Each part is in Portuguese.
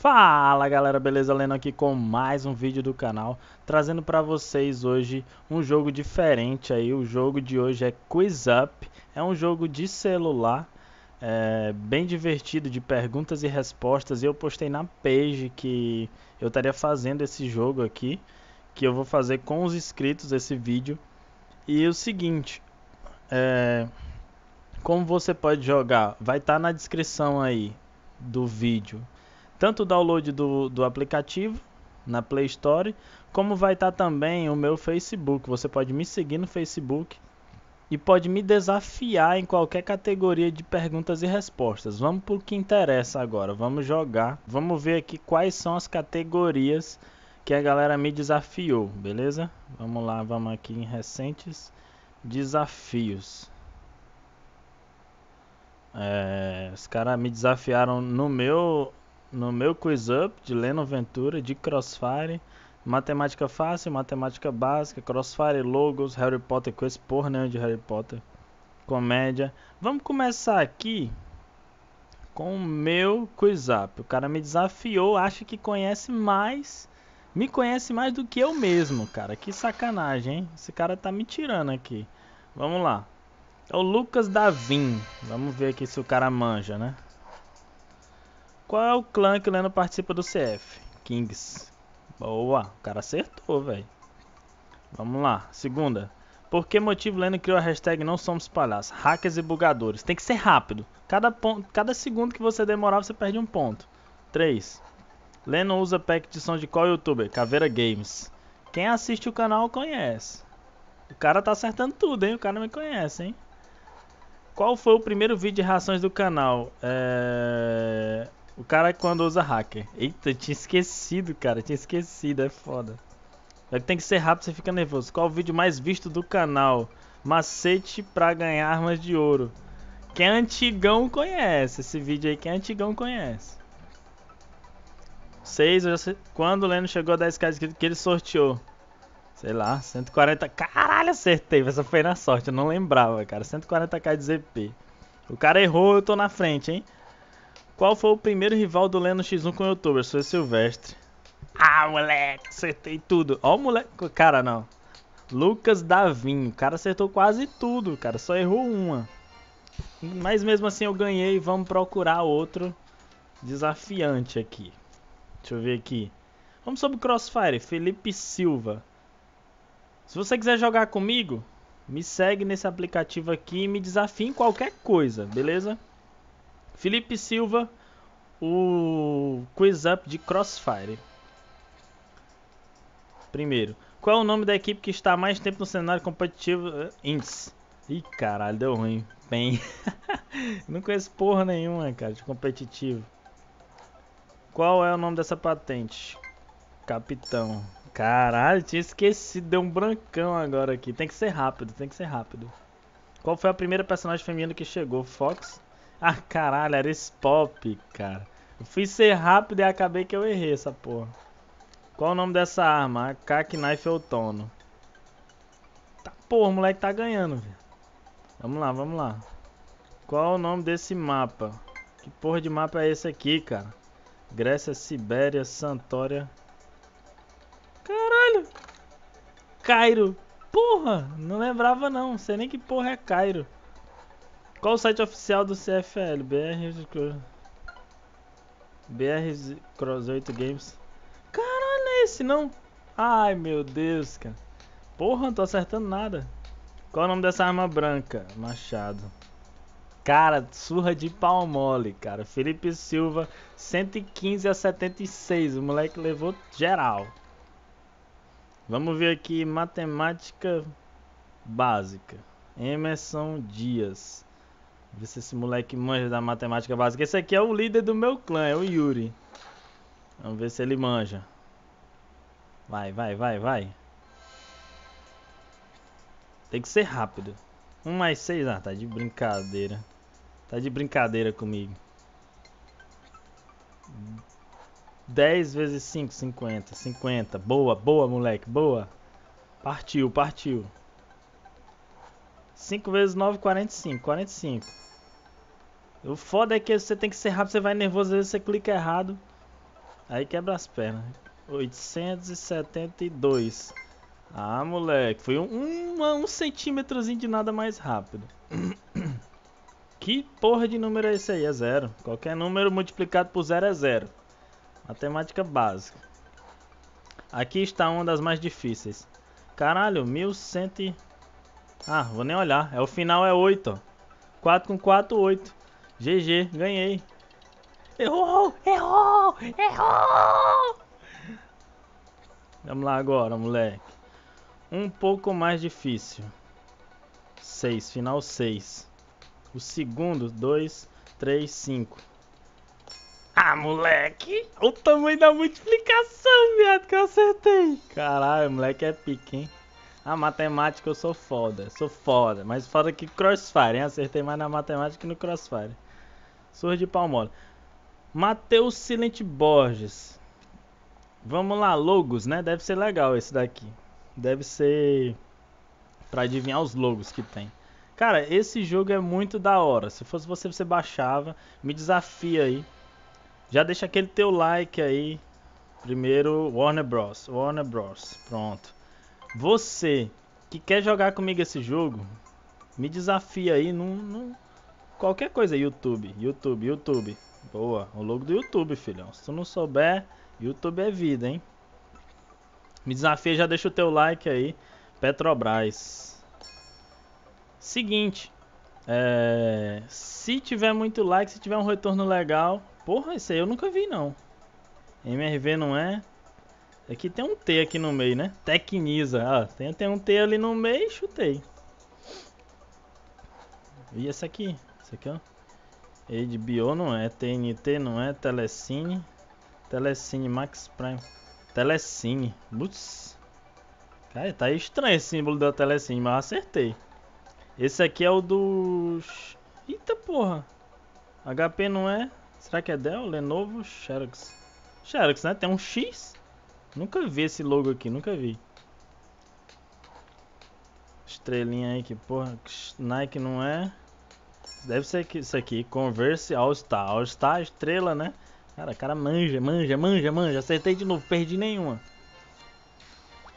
Fala galera, beleza? Leno aqui com mais um vídeo do canal, trazendo para vocês hoje um jogo diferente aí. O jogo de hoje é Quiz Up, é um jogo de celular, é, bem divertido, de perguntas e respostas. E eu postei na page que eu estaria fazendo esse jogo aqui, que eu vou fazer com os inscritos esse vídeo. E o seguinte, é, como você pode jogar, vai estar tá na descrição aí do vídeo. Tanto o download do, do aplicativo na Play Store, como vai estar tá também o meu Facebook. Você pode me seguir no Facebook e pode me desafiar em qualquer categoria de perguntas e respostas. Vamos para o que interessa agora, vamos jogar. Vamos ver aqui quais são as categorias que a galera me desafiou, beleza? Vamos lá, vamos aqui em recentes desafios. É, os caras me desafiaram no meu no meu quiz up de Leno Ventura, de Crossfire, matemática fácil, matemática básica, Crossfire, logos, Harry Potter, quiz porra nenhuma de Harry Potter, comédia. Vamos começar aqui com o meu quiz up. O cara me desafiou, acha que conhece mais, me conhece mais do que eu mesmo, cara. Que sacanagem, hein? Esse cara tá me tirando aqui. Vamos lá. É o Lucas Davin. Vamos ver aqui se o cara manja, né? Qual é o clã que o Leno participa do CF? Kings. Boa, o cara acertou, velho. Vamos lá, segunda. Por que motivo Leno criou a hashtag não somos palhaços? Hackers e bugadores. Tem que ser rápido. Cada, ponto, cada segundo que você demorar, você perde um ponto. 3. Leno usa pack de som de qual youtuber? Caveira Games. Quem assiste o canal conhece. O cara tá acertando tudo, hein? O cara me conhece, hein? Qual foi o primeiro vídeo de reações do canal? É... O cara é quando usa hacker. Eita, tinha esquecido, cara. Tinha esquecido, é foda. Tem que ser rápido, você fica nervoso. Qual o vídeo mais visto do canal? Macete pra ganhar armas de ouro. Quem é antigão conhece. Esse vídeo aí, quem é antigão conhece. 6, quando o Leno chegou a 10k que ele sorteou. Sei lá, 140. Caralho, acertei. Essa foi na sorte, eu não lembrava, cara. 140k de ZP. O cara errou, eu tô na frente, hein? Qual foi o primeiro rival do Leno X1 com o youtuber? Sou Silvestre. Ah, moleque, acertei tudo. Ó, o moleque. Cara, não. Lucas Davinho O cara acertou quase tudo, cara. Só errou uma. Mas mesmo assim eu ganhei. Vamos procurar outro desafiante aqui. Deixa eu ver aqui. Vamos sobre Crossfire. Felipe Silva. Se você quiser jogar comigo, me segue nesse aplicativo aqui e me desafie em qualquer coisa, beleza? Felipe Silva, o Quiz Up de Crossfire. Primeiro, qual é o nome da equipe que está mais tempo no cenário competitivo? Índice. Eh, Ih, caralho, deu ruim. Bem. Não conheço porra nenhuma, cara, de competitivo. Qual é o nome dessa patente? Capitão. Caralho, tinha esquecido, deu um brancão agora aqui. Tem que ser rápido, tem que ser rápido. Qual foi a primeira personagem feminina que chegou? Fox? Ah, caralho, era esse pop, cara. Eu fui ser rápido e acabei que eu errei essa porra. Qual o nome dessa arma? Kak Knife Outono. Tá, porra, o moleque tá ganhando, velho. Vamos lá, vamos lá. Qual o nome desse mapa? Que porra de mapa é esse aqui, cara? Grécia, Sibéria, Santória... Caralho! Cairo. Porra, não lembrava não. Não sei nem que porra é Cairo. Qual o site oficial do CFL? BR... BR Cross 8 Games. Caralho, é esse não? Ai, meu Deus, cara. Porra, não tô acertando nada. Qual o nome dessa arma branca? Machado. Cara, surra de pau mole, cara. Felipe Silva, 115 a 76. O moleque levou geral. Vamos ver aqui matemática básica. Emerson Dias. Ver se esse moleque manja da matemática básica. Esse aqui é o líder do meu clã, é o Yuri. Vamos ver se ele manja. Vai, vai, vai, vai. Tem que ser rápido. 1 um mais 6. Ah, tá de brincadeira. Tá de brincadeira comigo. 10 vezes 5, 50. 50. Boa, boa, moleque, boa. Partiu, partiu. 5 vezes 9, 45. 45. O foda é que você tem que ser rápido, você vai nervoso, às vezes você clica errado. Aí quebra as pernas. 872. Ah, moleque, foi um, um, um centímetrozinho de nada mais rápido. que porra de número é esse aí? É zero. Qualquer número multiplicado por zero é zero. Matemática básica. Aqui está uma das mais difíceis. Caralho, 1100... Ah, vou nem olhar. É, o final é 8, ó. 4 com 4, 8. GG, ganhei. Errou, errou, errou! Vamos lá agora, moleque. Um pouco mais difícil. 6, final 6. O segundo, 2, 3, 5. Ah, moleque! O tamanho da multiplicação, viado, que eu acertei! Caralho, moleque é pique, hein? A matemática eu sou foda, sou foda. Mas foda que crossfire, hein? Acertei mais na matemática que no crossfire. Surde de palmola. Matheus Silente Borges. Vamos lá, logos, né? Deve ser legal esse daqui. Deve ser para adivinhar os logos que tem. Cara, esse jogo é muito da hora. Se fosse você, você baixava. Me desafia aí. Já deixa aquele teu like aí. Primeiro, Warner Bros. Warner Bros. Pronto. Você que quer jogar comigo esse jogo, me desafia aí num, num, qualquer coisa. YouTube, YouTube, YouTube. Boa. O logo do YouTube, filhão. Se tu não souber, YouTube é vida, hein? Me desafia, já deixa o teu like aí. Petrobras. Seguinte. É, se tiver muito like, se tiver um retorno legal, Porra, esse aí eu nunca vi não. MRV não é. Aqui é tem um T aqui no meio, né? Tecniza. Ah, tem, até um T ali no meio, chutei. E esse aqui? Esse aqui, ó. HBO não é, TNT não é, Telecine. Telecine Max Prime. Telecine. Putz. Cara, tá estranho esse símbolo da Telecine, mas acertei. Esse aqui é o dos. Eita porra! HP não é? Será que é Dell, Lenovo, Xerox? Xerox, né? Tem um X? Nunca vi esse logo aqui, nunca vi. Estrelinha aí que porra, Nike não é. Deve ser que isso aqui, Converse All Star. All Star é estrela, né? Cara, cara manja, manja, manja, manja. Acertei de novo, perdi nenhuma.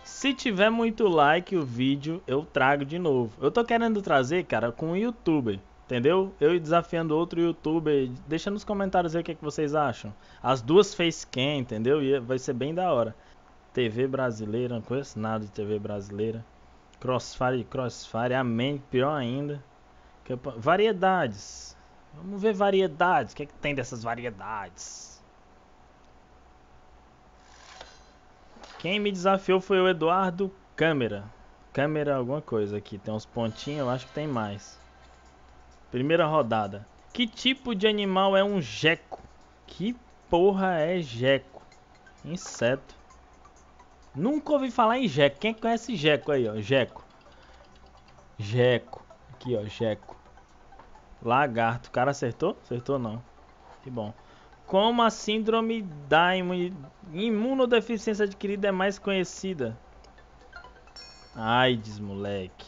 Se tiver muito like o vídeo, eu trago de novo. Eu tô querendo trazer, cara, com um youtuber. Entendeu? Eu desafiando outro youtuber. Deixa nos comentários aí o que, é que vocês acham. As duas fez quem, entendeu? E é, vai ser bem da hora. TV brasileira, não conheço nada de TV brasileira. Crossfire, crossfire, amém, pior ainda. Variedades. Vamos ver variedades. O que, é que tem dessas variedades? Quem me desafiou foi o Eduardo Câmera. Câmera alguma coisa aqui. Tem uns pontinhos, eu acho que tem mais. Primeira rodada. Que tipo de animal é um jeco? Que porra é jeco? Inseto. Nunca ouvi falar em jeco. Quem conhece jeco aí, ó? Jeco. Jeco. Aqui, ó, jeco. Lagarto. O cara acertou? Acertou não. Que bom. Como a síndrome da imunodeficiência adquirida é mais conhecida? AIDS, moleque.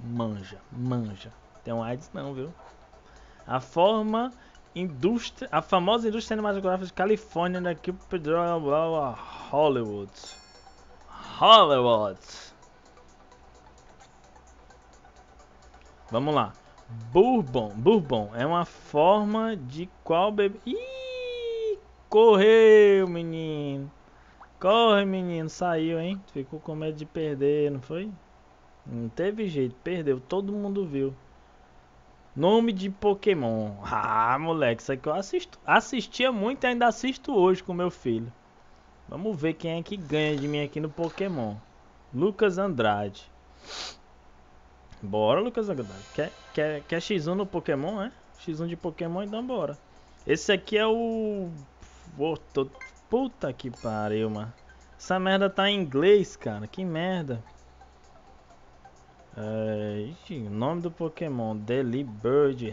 Manja, manja um AIDS não, viu? A forma indústria, a famosa indústria cinematográfica de Califórnia da equipe de Hollywood. Hollywood. Vamos lá. Bourbon. Bourbon é uma forma de qual bebê. Correu, menino. Corre, menino. Saiu, hein? Ficou com medo de perder, não foi? Não teve jeito. Perdeu. Todo mundo viu. Nome de Pokémon. Ah, moleque, isso aqui eu assisto, assistia muito e ainda assisto hoje com meu filho. Vamos ver quem é que ganha de mim aqui no Pokémon. Lucas Andrade. Bora, Lucas Andrade. Quer, quer, quer X1 no Pokémon, é? X1 de Pokémon, então bora. Esse aqui é o... Oh, tô... Puta que pariu, mano. Essa merda tá em inglês, cara. Que merda. É, o nome do Pokémon: Delibird,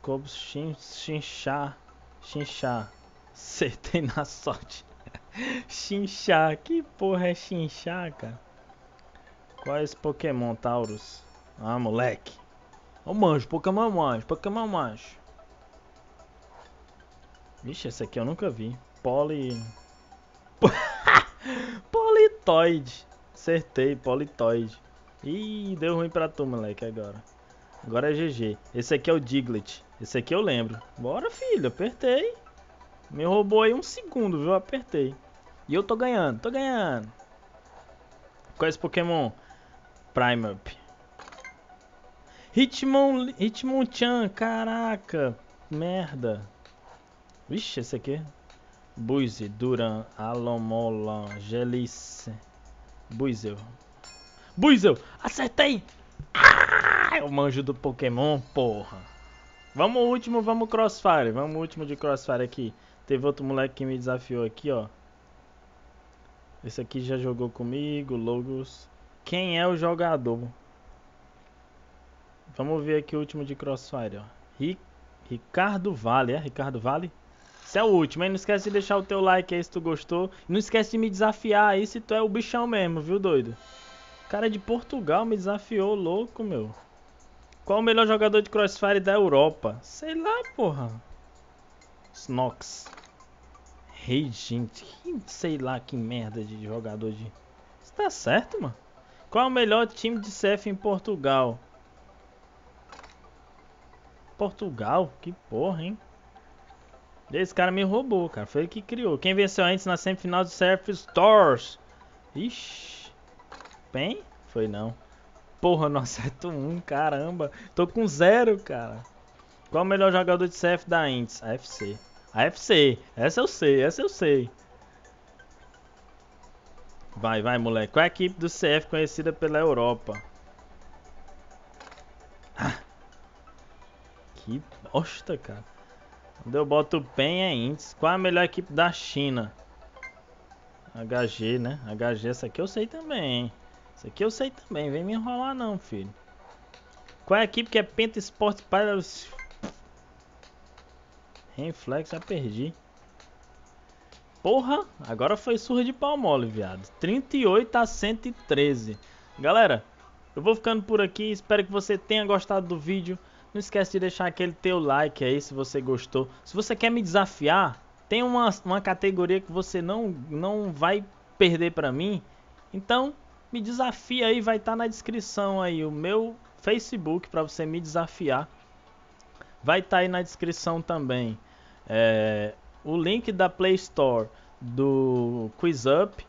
Cobos Xinxá Xinxá Acertei na sorte. Xinxá, Que porra é Xinxá, cara? Qual é esse Pokémon, Taurus? Ah, moleque. Ô oh, manjo, Pokémon manjo, Pokémon manjo. Vixe, esse aqui eu nunca vi. Poli. Politoide. Acertei, Politoide. Ih, deu ruim pra tu, moleque, agora. Agora é GG. Esse aqui é o Diglett. Esse aqui eu lembro. Bora, filho. Apertei. Me roubou aí um segundo, viu? Apertei. E eu tô ganhando, tô ganhando. Qual é esse Pokémon? Primeape. Hitmon... Hitmonchan, caraca. Merda. Vixe, esse aqui. Buize, Duran, Alomola, Gelice. Buizel. Buizel, acertei! Ah, eu manjo do Pokémon, porra. Vamos o último, vamos Crossfire. Vamos o último de Crossfire aqui. Teve outro moleque que me desafiou aqui, ó. Esse aqui já jogou comigo, Logos. Quem é o jogador? Vamos ver aqui o último de Crossfire, ó. Ricardo Vale, é? Ricardo Vale? Esse é o último, hein? Não esquece de deixar o teu like aí se tu gostou. Não esquece de me desafiar aí se tu é o bichão mesmo, viu, doido? Cara de Portugal me desafiou, louco, meu. Qual o melhor jogador de Crossfire da Europa? Sei lá, porra. Snox. Rei, hey, gente. sei lá que merda de jogador de... Isso tá certo, mano? Qual o melhor time de CF em Portugal? Portugal? Que porra, hein? Esse cara me roubou, cara. Foi ele que criou. Quem venceu antes na semifinal do CF Stores? Ixi. PEN? Foi não. Porra, não acerto um, caramba. Tô com zero, cara. Qual o melhor jogador de CF da Ints? AFC. AFC. Essa eu sei, essa eu sei. Vai, vai, moleque. Qual é a equipe do CF conhecida pela Europa? Ah. Que bosta, cara. Quando eu boto o PEN é índice. Qual é a melhor equipe da China? HG, né? HG, essa aqui eu sei também, hein? Isso aqui eu sei também, vem me enrolar não, filho. Qual é a equipe que é Penta Sport para os... Reflex, já perdi. Porra, agora foi surra de pau mole, viado. 38 a 113. Galera, eu vou ficando por aqui. Espero que você tenha gostado do vídeo. Não esquece de deixar aquele teu like aí se você gostou. Se você quer me desafiar, tem uma, uma categoria que você não, não vai perder pra mim. Então, me desafia aí, vai estar tá na descrição aí o meu Facebook para você me desafiar. Vai estar tá aí na descrição também é, o link da Play Store do Quiz Up.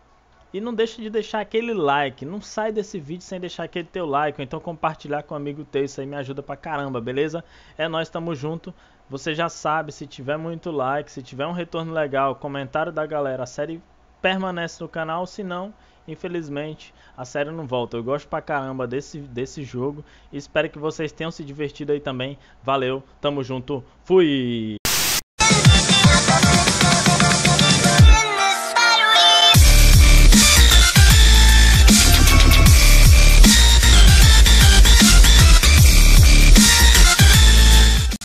E não deixa de deixar aquele like. Não sai desse vídeo sem deixar aquele teu like. Ou então compartilhar com um amigo teu. Isso aí me ajuda pra caramba, beleza? É nós, tamo junto. Você já sabe, se tiver muito like, se tiver um retorno legal, comentário da galera, a série permanece no canal, senão, infelizmente, a série não volta. Eu gosto pra caramba desse, desse jogo. Espero que vocês tenham se divertido aí também. Valeu, tamo junto, fui!